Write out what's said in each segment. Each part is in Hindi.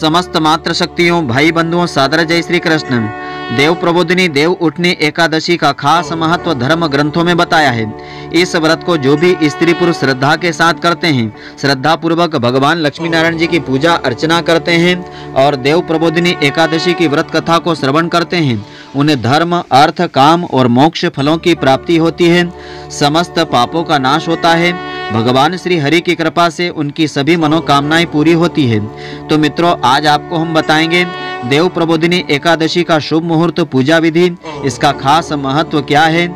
समस्त मात्र शक्तियों भाई बंधुओं सादर जय श्री कृष्ण देव प्रबोधिनी देव उठनी एकादशी का खास महत्व धर्म ग्रंथों में बताया है इस व्रत को जो भी स्त्री पुरुष श्रद्धा के साथ करते हैं श्रद्धा पूर्वक भगवान लक्ष्मी नारायण जी की पूजा अर्चना करते हैं और देव प्रबोधिनी एकादशी की व्रत कथा को श्रवण करते हैं उन्हें धर्म अर्थ काम और मोक्ष फलों की प्राप्ति होती है समस्त पापों का नाश होता है भगवान श्री हरि की कृपा से उनकी सभी मनोकामनाएं पूरी होती है तो मित्रों आज आपको हम बताएंगे देव प्रबोधिनी एकादशी का शुभ मुहूर्त पूजा विधि इसका खास महत्व क्या है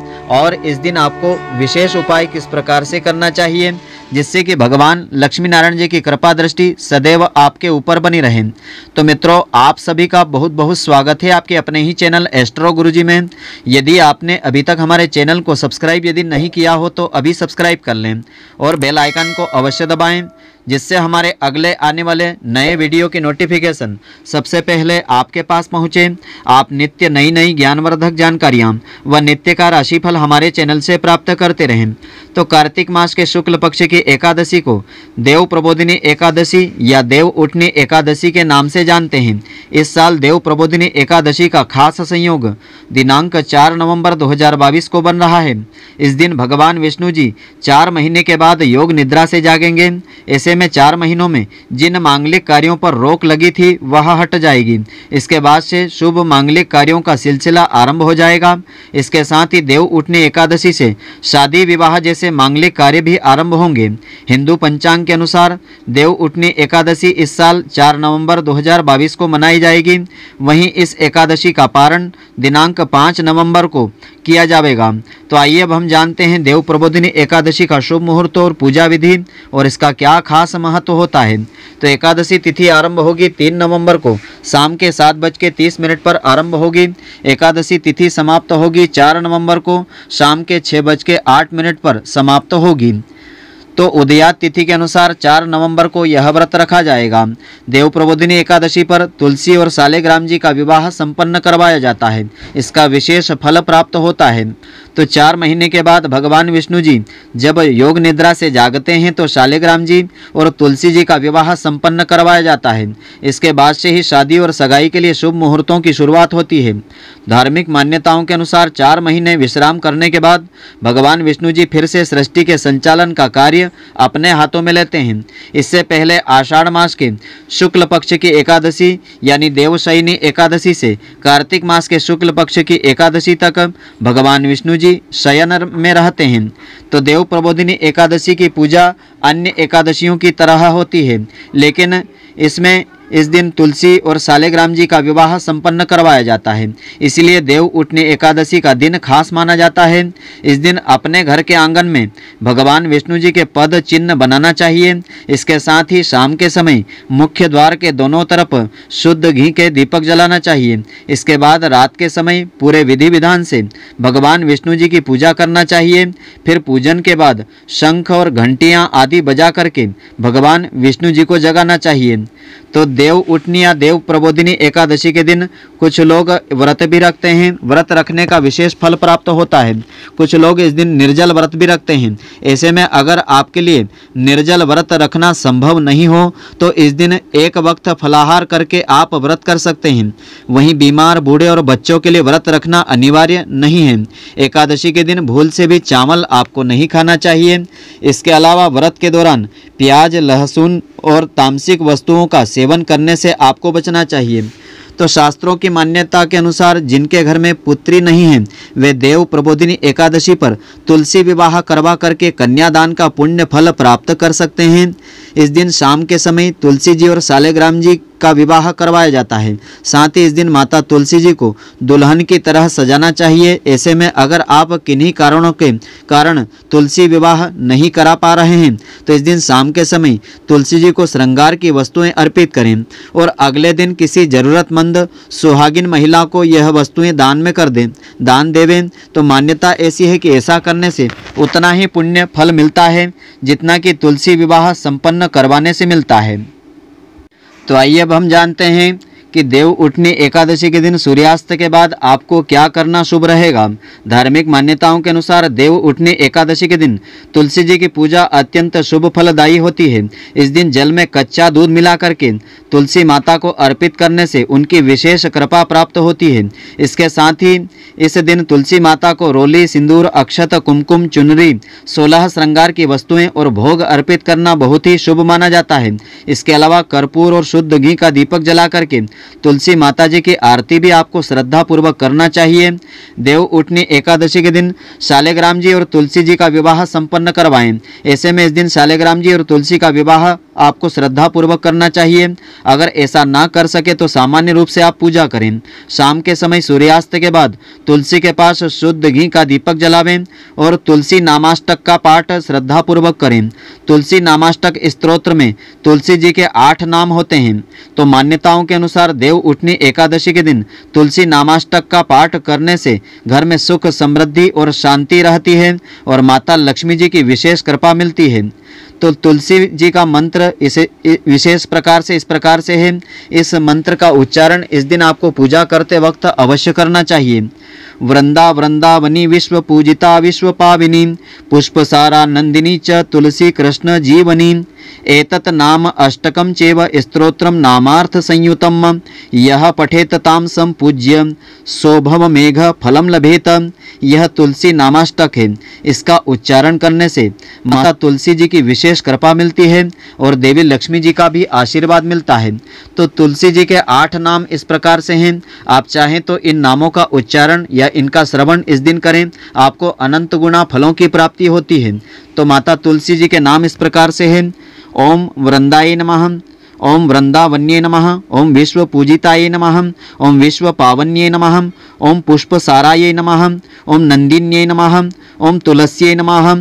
और इस दिन आपको विशेष उपाय किस प्रकार से करना चाहिए जिससे कि भगवान लक्ष्मी नारायण जी की कृपा दृष्टि सदैव आपके ऊपर बनी रहे तो मित्रों आप सभी का बहुत बहुत स्वागत है आपके अपने ही चैनल एस्ट्रो गुरुजी में यदि आपने अभी तक हमारे चैनल को सब्सक्राइब यदि नहीं किया हो तो अभी सब्सक्राइब कर लें और बेल आइकन को अवश्य दबाएँ जिससे हमारे अगले आने वाले नए वीडियो की नोटिफिकेशन सबसे पहले आपके पास पहुँचे आप नित्य नई नई ज्ञानवर्धक जानकारियाँ व नित्य का राशिफल हमारे चैनल से प्राप्त करते रहें तो कार्तिक मास के शुक्ल पक्ष की एकादशी को देव प्रबोधिनी एकादशी या देव उठनी एकादशी के नाम से जानते हैं इस साल देव प्रबोधिनी एकादशी का खास संयोग दिनांक 4 नवंबर 2022 को बन रहा है इस दिन भगवान विष्णु जी चार महीने के बाद योग निद्रा से जागेंगे ऐसे में चार महीनों में जिन मांगलिक कार्यों पर रोक लगी थी वह हट जाएगी इसके बाद से शुभ मांगलिक कार्यों का सिलसिला आरंभ हो जाएगा इसके साथ ही देव उठने एकादशी से शादी विवाह जैसे मांगलिक कार्य भी आरंभ होंगे हिंदू पंचांग के अनुसार देव उठने एकादशी इस साल चार नवंबर दो को मनाई जाएगी वहीं इस एकादशी का पारण दिनांक पाँच नवम्बर को किया जाएगा तो आइए अब हम जानते हैं देव प्रबोधिनी एकादशी का शुभ मुहूर्त और पूजा विधि और इसका क्या खास खास महत्व होता है तो एकादशी तिथि आरंभ होगी तीन नवंबर को शाम के सात बज के तीस मिनट पर आरंभ होगी एकादशी तिथि समाप्त होगी चार नवंबर को शाम के छः बज के आठ मिनट पर समाप्त होगी तो उदया तिथि के अनुसार चार नवंबर को यह व्रत रखा जाएगा देव प्रबोधिनी एकादशी पर तुलसी और सालेग्राम जी का विवाह संपन्न करवाया जाता है इसका विशेष फल प्राप्त होता है तो चार महीने के बाद भगवान विष्णु जी जब योग निद्रा से जागते हैं तो शालिग्राम जी और तुलसी जी का विवाह संपन्न करवाया जाता है इसके बाद से ही शादी और सगाई के लिए शुभ मुहूर्तों की शुरुआत होती है धार्मिक मान्यताओं के अनुसार चार महीने विश्राम करने के बाद भगवान विष्णु जी फिर से सृष्टि के संचालन का कार्य अपने हाथों में लेते हैं इससे पहले आषाढ़ मास के शुक्ल पक्ष की एकादशी यानी देवशयनी एकादशी से कार्तिक मास के शुक्ल पक्ष की एकादशी तक भगवान विष्णु जी जी शयन में रहते हैं तो देव प्रबोधिनी एकादशी की पूजा अन्य एकादशियों की तरह होती है लेकिन इसमें इस दिन तुलसी और सालेग्राम जी का विवाह संपन्न करवाया जाता है इसलिए देव उठने एकादशी का दिन खास माना जाता है इस दिन अपने घर के आंगन में भगवान विष्णु जी के पद चिन्ह बनाना चाहिए इसके साथ ही शाम के समय मुख्य द्वार के दोनों तरफ शुद्ध घी के दीपक जलाना चाहिए इसके बाद रात के समय पूरे विधि विधान से भगवान विष्णु जी की पूजा करना चाहिए फिर पूजन के बाद शंख और घंटियाँ आदि बजा करके भगवान विष्णु जी को जगाना चाहिए तो देव उठनी या देव प्रबोधिनी एकादशी के दिन कुछ लोग व्रत भी रखते हैं व्रत रखने का विशेष फल प्राप्त होता है कुछ लोग इस दिन निर्जल व्रत भी रखते हैं ऐसे में अगर आपके लिए निर्जल व्रत रखना संभव नहीं हो तो इस दिन एक वक्त फलाहार करके आप व्रत कर सकते हैं वहीं बीमार बूढ़े और बच्चों के लिए व्रत रखना अनिवार्य नहीं है एकादशी के दिन भूल से भी चावल आपको नहीं खाना चाहिए इसके अलावा व्रत के दौरान प्याज लहसुन और तामसिक वस्तुओं का सेवन करने से आपको बचना चाहिए तो शास्त्रों की मान्यता के अनुसार जिनके घर में पुत्री नहीं है वे देव प्रबोधिनी एकादशी पर तुलसी विवाह करवा करके कन्यादान का पुण्य फल प्राप्त कर सकते हैं इस दिन शाम के समय तुलसी जी और सालेग्राम जी का विवाह करवाया जाता है साथ ही इस दिन माता तुलसी जी को दुल्हन की तरह सजाना चाहिए ऐसे में अगर आप किन्हीं कारणों के कारण तुलसी विवाह नहीं करा पा रहे हैं तो इस दिन शाम के समय तुलसी जी को श्रृंगार की वस्तुएं अर्पित करें और अगले दिन किसी जरूरतमंद संबंध सुहागिन महिला को यह वस्तुएं दान में कर दें दान देवें तो मान्यता ऐसी है कि ऐसा करने से उतना ही पुण्य फल मिलता है जितना कि तुलसी विवाह संपन्न करवाने से मिलता है तो आइए अब हम जानते हैं कि देव उठनी एकादशी के दिन सूर्यास्त के बाद आपको क्या करना शुभ रहेगा धार्मिक मान्यताओं के अनुसार देव उठनी एकादशी के दिन तुलसी जी की पूजा अत्यंत शुभ फलदायी होती है इस दिन जल में कच्चा दूध मिला करके तुलसी माता को अर्पित करने से उनकी विशेष कृपा प्राप्त होती है इसके साथ ही इस दिन तुलसी माता को रोली सिंदूर अक्षत कुमकुम चुनरी सोलह श्रृंगार की वस्तुएं और भोग अर्पित करना बहुत ही शुभ माना जाता है इसके अलावा कर्पूर और शुद्ध घी का दीपक जला करके तुलसी माता जी की आरती भी आपको श्रद्धा पूर्वक करना चाहिए देव उठनी एकादशी के दिन शालेग्राम जी और तुलसी जी का विवाह संपन्न करवाएं ऐसे में इस दिन शालेग्राम जी और तुलसी का विवाह आपको श्रद्धापूर्वक करना चाहिए अगर ऐसा ना कर सके तो सामान्य रूप से आप पूजा करें शाम के समय सूर्यास्त के बाद तुलसी के पास शुद्ध घी का दीपक जलावें और तुलसी नामाष्टक का पाठ श्रद्धापूर्वक करें तुलसी नामाष्टक स्त्रोत्र में तुलसी जी के आठ नाम होते हैं तो मान्यताओं के अनुसार देव उठनी एकादशी के दिन तुलसी नामाष्टक का पाठ करने से घर में सुख समृद्धि और शांति रहती है और माता लक्ष्मी जी की विशेष कृपा मिलती है तो तुलसी जी का मंत्र इसे विशेष प्रकार से इस प्रकार से है इस मंत्र का उच्चारण इस दिन आपको पूजा करते वक्त अवश्य करना चाहिए वृंदा वृंदावनी विश्व पूजिता विश्व पाविनी पुष्प सारा नंदिनी च तुलसी कृष्ण जीवनी एतत नाम अष्टकम चेव स्त्रोत्रम नामार्थ संयुतम यह पठेत ताम संपूज्य सोभव मेघ फलम लभेत यह तुलसी नामाष्टक है इसका उच्चारण करने से माता तुलसी जी की विशेष विशेष कृपा मिलती है और देवी लक्ष्मी जी का भी आशीर्वाद मिलता है तो तुलसी जी के आठ नाम इस प्रकार से हैं आप चाहें तो इन नामों का उच्चारण या इनका श्रवण इस दिन करें आपको अनंत गुणा फलों की प्राप्ति होती है तो माता तुलसी जी के नाम इस प्रकार से हैं ओम वृंदाई नम ओम वृंदावन्य नमः ओम विश्व पूजिताये नमः ओम विश्व पावन्ये नमः ओम पुष्प साराय नमः ओम नंदिन्ये नमः ओम तुलस्ये नमः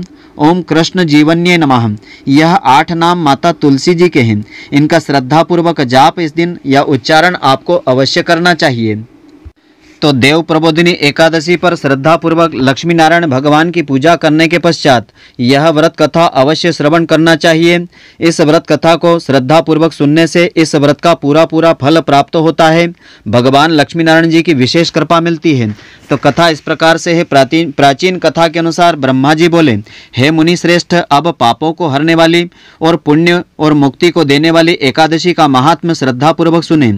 ओम कृष्ण जीवन्य नमः यह आठ नाम माता तुलसी जी के हैं इनका श्रद्धापूर्वक जाप इस दिन या उच्चारण आपको अवश्य करना चाहिए तो देव प्रबोधिनी एकादशी पर श्रद्धापूर्वक लक्ष्मी नारायण भगवान की पूजा करने के पश्चात यह व्रत कथा अवश्य श्रवण करना चाहिए इस व्रत कथा को श्रद्धापूर्वक सुनने से इस व्रत का पूरा पूरा फल प्राप्त होता है भगवान लक्ष्मी नारायण जी की विशेष कृपा मिलती है तो कथा इस प्रकार से है प्राचीन प्राचीन कथा के अनुसार ब्रह्मा जी बोले हे मुनि श्रेष्ठ अब पापों को हरने वाली और पुण्य और मुक्ति को देने वाली एकादशी का महात्म श्रद्धापूर्वक सुने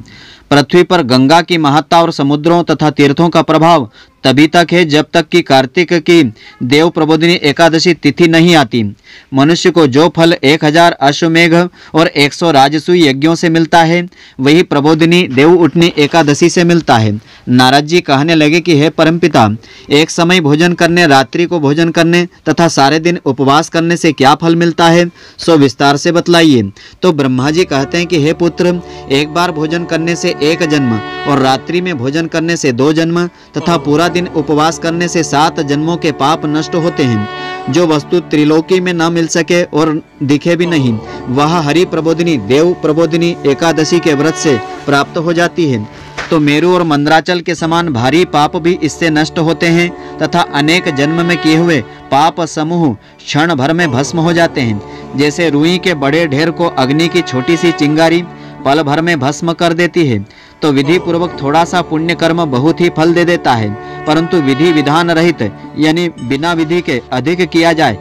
पृथ्वी पर गंगा की महत्ता और समुद्रों तथा तीर्थों का प्रभाव तभी तक है जब तक कि कार्तिक की देव प्रबोधिनी एकादशी तिथि नहीं आती मनुष्य को जो फल एक हजार अश्वमेघ और एक सौ राजस्व यज्ञों से मिलता है वही प्रबोधिनी देव उठनी एकादशी से मिलता है नाराज जी कहने लगे कि हे परमपिता एक समय भोजन करने रात्रि को भोजन करने तथा सारे दिन उपवास करने से क्या फल मिलता है सो विस्तार से बतलाइए तो ब्रह्मा जी कहते हैं कि हे पुत्र एक बार भोजन करने से एक जन्म और रात्रि में भोजन करने से दो जन्म तथा पूरा दिन उपवास करने से सात जन्मों के पाप नष्ट होते हैं जो वस्तु त्रिलोकी में न मिल सके और दिखे भी नहीं वह हरि प्रबोधिनी देव प्रबोधिनी एकादशी के व्रत से प्राप्त हो जाती है तो मेरू और मंद्राचल के समान भारी पाप भी इससे नष्ट होते हैं तथा अनेक जन्म में किए हुए पाप समूह क्षण भर में भस्म हो जाते हैं जैसे रुई के बड़े ढेर को अग्नि की छोटी सी चिंगारी पल भर में भस्म कर देती है तो विधि पूर्वक थोड़ा सा पुण्य कर्म बहुत ही फल दे देता है परंतु विधि विधान रहित यानी बिना विधि के अधिक किया जाए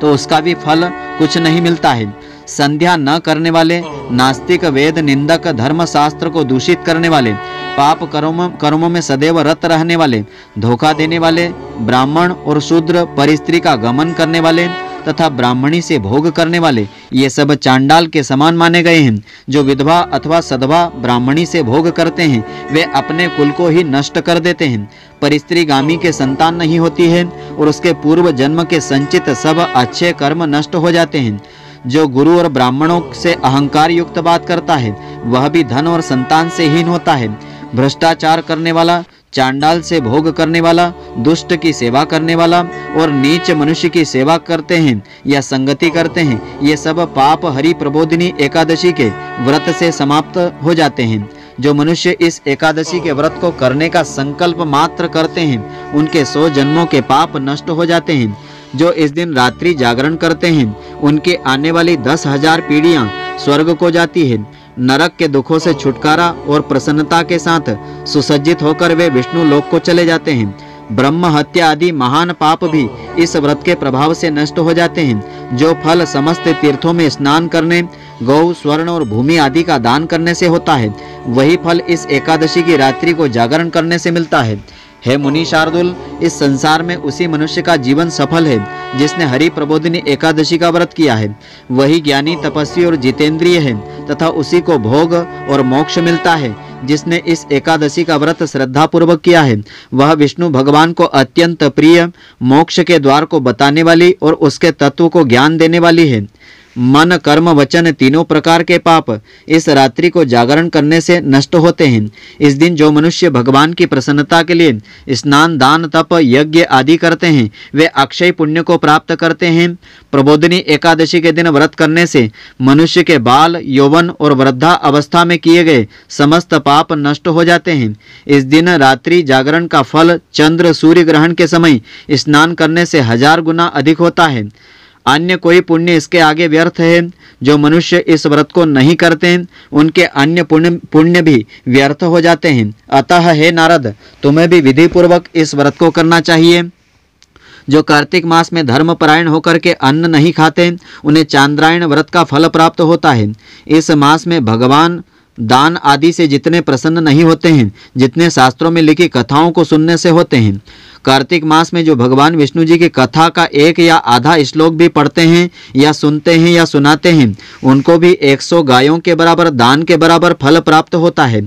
तो उसका भी फल कुछ नहीं मिलता है संध्या न करने वाले नास्तिक वेद निंदक धर्म शास्त्र को दूषित करने वाले पाप कर्म कर्मों में सदैव रत रहने वाले धोखा देने वाले ब्राह्मण और शूद्र परिस्त्री का गमन करने वाले तथा ब्राह्मणी से भोग करने वाले ये सब चांडाल के समान माने गए हैं जो विधवा अथवा सधवा ब्राह्मणी से भोग करते हैं वे अपने कुल को ही नष्ट कर देते हैं पर स्त्री गामी के संतान नहीं होती है और उसके पूर्व जन्म के संचित सब अच्छे कर्म नष्ट हो जाते हैं जो गुरु और ब्राह्मणों से अहंकार युक्त बात करता है वह भी धन और संतान से हीन होता है भ्रष्टाचार करने वाला चांडाल से भोग करने वाला दुष्ट की सेवा करने वाला और नीच मनुष्य की सेवा करते हैं या संगति करते हैं ये सब पाप हरि प्रबोधिनी एकादशी के व्रत से समाप्त हो जाते हैं जो मनुष्य इस एकादशी के व्रत को करने का संकल्प मात्र करते हैं उनके सौ जन्मों के पाप नष्ट हो जाते हैं जो इस दिन रात्रि जागरण करते हैं उनके आने वाली दस हजार पीढ़ियाँ स्वर्ग को जाती है नरक के दुखों से छुटकारा और प्रसन्नता के साथ सुसज्जित होकर वे विष्णु लोक को चले जाते हैं ब्रह्म हत्या आदि महान पाप भी इस व्रत के प्रभाव से नष्ट हो जाते हैं जो फल समस्त तीर्थों में स्नान करने गौ स्वर्ण और भूमि आदि का दान करने से होता है वही फल इस एकादशी की रात्रि को जागरण करने से मिलता है हे मुनि शार्दुल इस संसार में उसी मनुष्य का जीवन सफल है जिसने हरि प्रबोधिनी एकादशी का व्रत किया है वही ज्ञानी तपस्वी और जितेंद्रिय है तथा उसी को भोग और मोक्ष मिलता है जिसने इस एकादशी का व्रत श्रद्धा पूर्वक किया है वह विष्णु भगवान को अत्यंत प्रिय मोक्ष के द्वार को बताने वाली और उसके तत्व को ज्ञान देने वाली है मन कर्म वचन तीनों प्रकार के पाप इस रात्रि को जागरण करने से नष्ट होते हैं इस दिन जो मनुष्य भगवान की प्रसन्नता के लिए स्नान दान तप यज्ञ आदि करते हैं वे अक्षय पुण्य को प्राप्त करते हैं प्रबोधिनी एकादशी के दिन व्रत करने से मनुष्य के बाल यौवन और वृद्धा अवस्था में किए गए समस्त पाप नष्ट हो जाते हैं इस दिन रात्रि जागरण का फल चंद्र सूर्य ग्रहण के समय स्नान करने से हजार गुना अधिक होता है अन्य कोई पुण्य इसके आगे व्यर्थ है जो मनुष्य इस व्रत को नहीं करते उनके अन्य पुण्य पुण्य भी व्यर्थ हो जाते हैं अतः हे नारद तुम्हें भी विधि पूर्वक इस व्रत को करना चाहिए जो कार्तिक मास में धर्मपरायण होकर के अन्न नहीं खाते उन्हें चांद्रायण व्रत का फल प्राप्त होता है इस मास में भगवान दान आदि से जितने प्रसन्न नहीं होते हैं जितने शास्त्रों में लिखी कथाओं को सुनने से होते हैं कार्तिक मास में जो भगवान विष्णु जी की कथा का एक या आधा श्लोक भी पढ़ते हैं या सुनते हैं या सुनाते हैं उनको भी 100 गायों के बराबर दान के बराबर फल प्राप्त होता है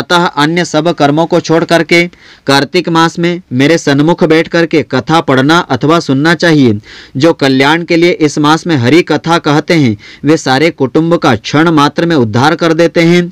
अतः अन्य सब कर्मों को छोड़ करके कार्तिक मास में मेरे सन्मुख बैठ करके कथा पढ़ना अथवा सुनना चाहिए जो कल्याण के लिए इस मास में हरी कथा कहते हैं वे सारे कुटुंब का क्षण मात्र में उद्धार कर देते हैं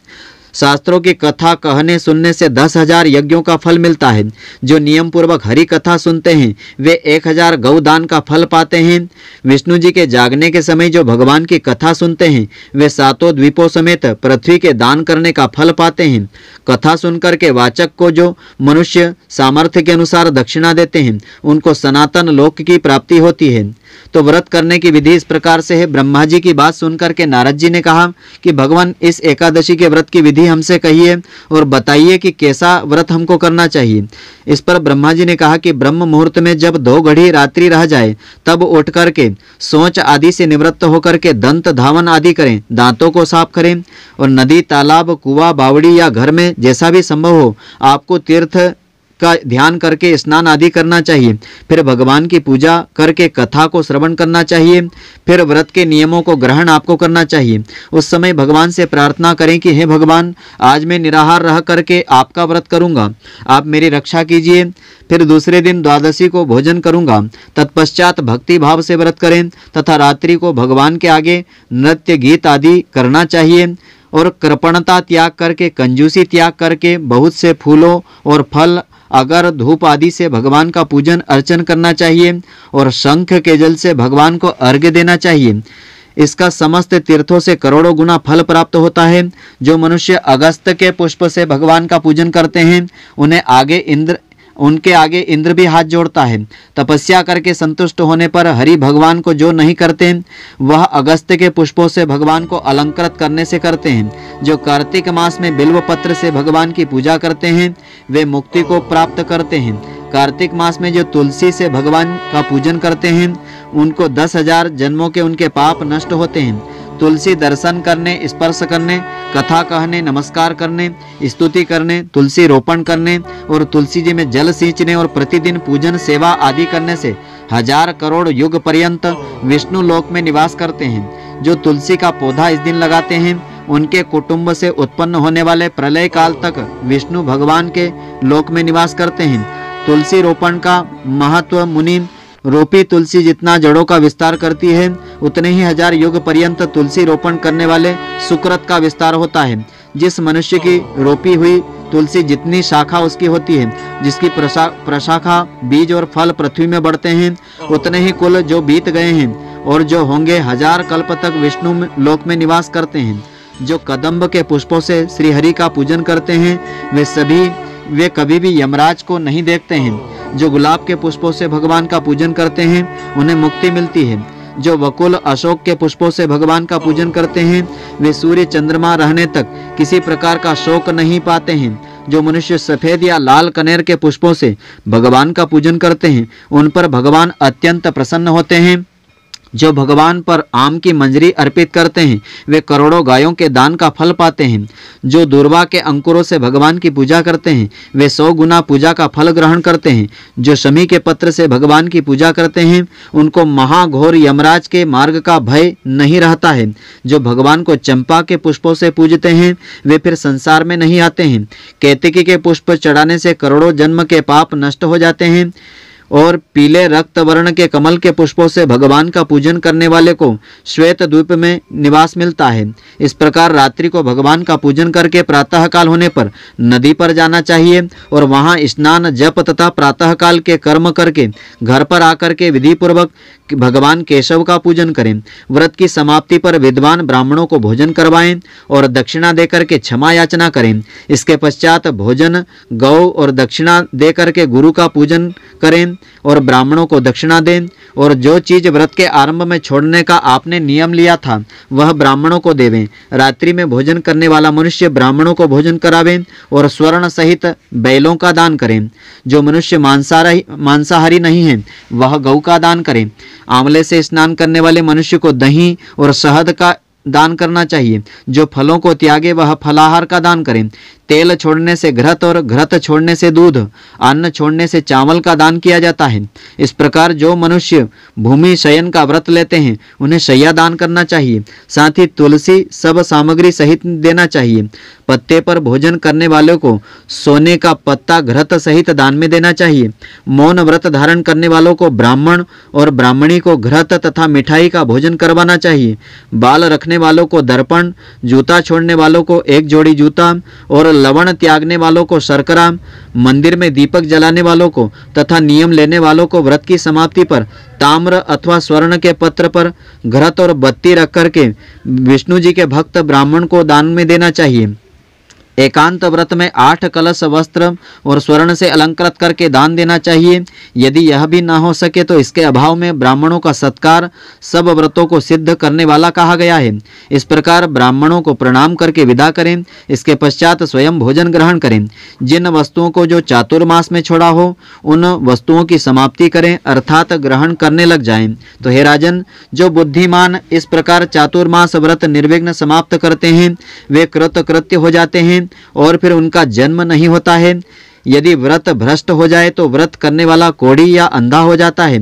शास्त्रों की कथा कहने सुनने से दस हजार यज्ञों का फल मिलता है जो नियम पूर्वक हरि कथा सुनते हैं वे एक हजार गौदान का फल पाते हैं विष्णु जी के जागने के समय जो भगवान की कथा सुनते हैं वे सातों द्वीपों समेत पृथ्वी के दान करने का फल पाते हैं कथा सुनकर के वाचक को जो मनुष्य सामर्थ्य के अनुसार दक्षिणा देते हैं उनको सनातन लोक की प्राप्ति होती है तो व्रत करने की विधि इस प्रकार से है ब्रह्मा जी की बात सुनकर के नारद जी ने कहा कि भगवान इस एकादशी के व्रत की विधि विधि हमसे कहिए और बताइए कि कैसा व्रत हमको करना चाहिए इस पर ब्रह्मा जी ने कहा कि ब्रह्म मुहूर्त में जब दो घड़ी रात्रि रह जाए तब उठ करके सोच आदि से निवृत्त होकर के दंत धावन आदि करें दांतों को साफ करें और नदी तालाब कुआ बावड़ी या घर में जैसा भी संभव हो आपको तीर्थ का ध्यान करके स्नान आदि करना चाहिए फिर भगवान की पूजा करके कथा को श्रवण करना चाहिए फिर व्रत के नियमों को ग्रहण आपको करना चाहिए उस समय भगवान से प्रार्थना करें कि हे भगवान आज मैं निराहार रह करके आपका व्रत करूंगा आप मेरी रक्षा कीजिए फिर दूसरे दिन द्वादशी को भोजन करूंगा तत्पश्चात भक्ति भाव से व्रत करें तथा रात्रि को भगवान के आगे नृत्य गीत आदि करना चाहिए और कृपणता त्याग करके कंजूसी त्याग करके बहुत से फूलों और फल अगर धूप आदि से भगवान का पूजन अर्चन करना चाहिए और शंख के जल से भगवान को अर्घ्य देना चाहिए इसका समस्त तीर्थों से करोड़ों गुना फल प्राप्त होता है जो मनुष्य अगस्त के पुष्प से भगवान का पूजन करते हैं उन्हें आगे इंद्र उनके आगे इंद्र भी हाथ जोड़ता है तपस्या करके संतुष्ट होने पर हरि भगवान को जो नहीं करते वह अगस्त के पुष्पों से भगवान को अलंकृत करने से करते हैं जो कार्तिक मास में बिल्व पत्र से भगवान की पूजा करते हैं वे मुक्ति को प्राप्त करते हैं कार्तिक मास में जो तुलसी से भगवान का पूजन करते हैं उनको दस हजार जन्मों के उनके पाप नष्ट होते हैं तुलसी दर्शन करने स्पर्श करने कथा कहने नमस्कार करने स्तुति करने तुलसी रोपण करने और तुलसी जी में जल सींचने और प्रतिदिन पूजन सेवा आदि करने से हजार करोड़ युग पर्यंत विष्णु लोक में निवास करते हैं जो तुलसी का पौधा इस दिन लगाते हैं उनके कुटुंब से उत्पन्न होने वाले प्रलय काल तक विष्णु भगवान के लोक में निवास करते हैं तुलसी रोपण का महत्व मुनि रोपी तुलसी जितना जड़ों का विस्तार करती है उतने ही हजार युग पर्यंत तुलसी रोपण करने वाले सुकृत का विस्तार होता है जिस मनुष्य की रोपी हुई तुलसी जितनी शाखा उसकी होती है जिसकी प्रशा प्रशाखा बीज और फल पृथ्वी में बढ़ते हैं उतने ही कुल जो बीत गए हैं और जो होंगे हजार कल्प तक विष्णु लोक में निवास करते हैं जो कदम्ब के पुष्पों से श्रीहरि का पूजन करते हैं वे सभी वे कभी भी यमराज को नहीं देखते हैं जो गुलाब के पुष्पों से भगवान का पूजन करते हैं उन्हें मुक्ति मिलती है जो वकुल अशोक के पुष्पों से भगवान का पूजन करते हैं वे सूर्य चंद्रमा रहने तक किसी प्रकार का शोक नहीं पाते हैं जो मनुष्य सफेद या लाल कनेर के पुष्पों से भगवान का पूजन करते हैं उन पर भगवान अत्यंत प्रसन्न होते हैं जो भगवान पर आम की मंजरी अर्पित करते हैं वे करोड़ों गायों के दान का फल पाते हैं जो दुर्वा के अंकुरों से भगवान की पूजा करते हैं वे सौ गुना पूजा का फल ग्रहण करते हैं जो शमी के पत्र से भगवान की पूजा करते हैं उनको महाघोर यमराज के मार्ग का भय नहीं रहता है जो भगवान को चंपा के पुष्पों से पूजते हैं वे फिर संसार में नहीं आते हैं कैतिकी के पुष्प चढ़ाने से करोड़ों जन्म के पाप नष्ट हो जाते हैं और पीले रक्त वर्ण के कमल के पुष्पों से भगवान का पूजन करने वाले को श्वेत द्वीप में निवास मिलता है इस प्रकार रात्रि को भगवान का पूजन करके प्रातःकाल होने पर नदी पर जाना चाहिए और वहाँ स्नान जप तथा प्रातःकाल के कर्म करके घर पर आकर के विधिपूर्वक भगवान केशव का पूजन करें व्रत की समाप्ति पर विद्वान ब्राह्मणों को भोजन करवाएं और दक्षिणा देकर के क्षमा याचना करें इसके पश्चात भोजन गौ और दक्षिणा देकर के गुरु का पूजन करें और ब्राह्मणों को दक्षिणा दें और जो चीज व्रत के आरंभ में छोड़ने का आपने नियम लिया था वह ब्राह्मणों को देवें रात्रि में भोजन करने वाला मनुष्य ब्राह्मणों को भोजन करावें और स्वर्ण सहित बैलों का दान करें जो मनुष्य मांसाहारी मांसाहारी नहीं है वह गऊ का दान करें आंवले से स्नान करने वाले मनुष्य को दही और शहद का दान करना चाहिए जो फलों को त्यागे वह फलाहार का दान करें तेल छोड़ने से घृत और घृत छोड़ने से दूध अन्न छोड़ने से चावल का दान किया जाता है इस प्रकार जो मनुष्य भूमि शयन का व्रत लेते हैं उन्हें शैया दान करना चाहिए साथ ही तुलसी सब सामग्री सहित देना चाहिए पत्ते पर भोजन करने वालों को सोने का पत्ता घृत सहित दान में देना चाहिए मौन व्रत धारण करने वालों को ब्राह्मण और ब्राह्मणी को घृत तथा मिठाई का भोजन करवाना चाहिए बाल रखने छोड़ने वालों को दर्पण जूता छोड़ने वालों को एक जोड़ी जूता और लवण त्यागने वालों को शर्करा मंदिर में दीपक जलाने वालों को तथा नियम लेने वालों को व्रत की समाप्ति पर ताम्र अथवा स्वर्ण के पत्र पर घृत और बत्ती रख करके विष्णु जी के भक्त ब्राह्मण को दान में देना चाहिए एकांत व्रत में आठ कलश वस्त्र और स्वर्ण से अलंकृत करके दान देना चाहिए यदि यह भी ना हो सके तो इसके अभाव में ब्राह्मणों का सत्कार सब व्रतों को सिद्ध करने वाला कहा गया है इस प्रकार ब्राह्मणों को प्रणाम करके विदा करें इसके पश्चात स्वयं भोजन ग्रहण करें जिन वस्तुओं को जो चातुर्मास में छोड़ा हो उन वस्तुओं की समाप्ति करें अर्थात ग्रहण करने लग जाए तो हे राजन जो बुद्धिमान इस प्रकार चातुर्मास व्रत निर्विघ्न समाप्त करते हैं वे कृतकृत्य हो जाते हैं और फिर उनका जन्म नहीं होता है यदि व्रत भ्रष्ट हो जाए तो व्रत करने वाला कोड़ी या अंधा हो जाता है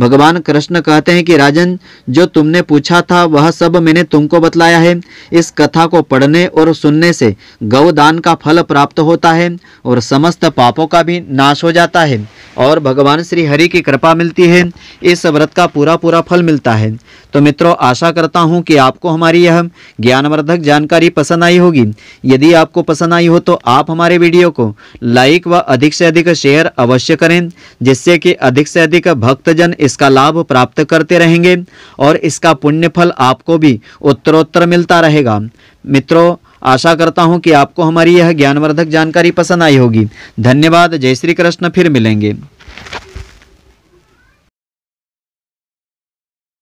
भगवान कृष्ण कहते हैं कि राजन जो तुमने पूछा था वह सब मैंने तुमको बतलाया है इस कथा को पढ़ने और सुनने से गौदान का फल प्राप्त होता है और समस्त पापों का भी नाश हो जाता है और भगवान श्री हरि की कृपा मिलती है इस व्रत का पूरा पूरा फल मिलता है तो मित्रों आशा करता हूँ कि आपको हमारी यह ज्ञानवर्धक जानकारी पसंद आई होगी यदि आपको पसंद आई हो तो आप हमारे वीडियो को लाइक अधिक व अधिक से अधिक शेयर अवश्य करें जिससे कि अधिक से अधिक भक्तजन इसका लाभ प्राप्त करते रहेंगे और इसका पुण्यफल आपको भी उत्तरोत्तर मिलता रहेगा मित्रों आशा करता हूं कि आपको हमारी यह ज्ञानवर्धक जानकारी पसंद आई होगी धन्यवाद जय श्री कृष्ण फिर मिलेंगे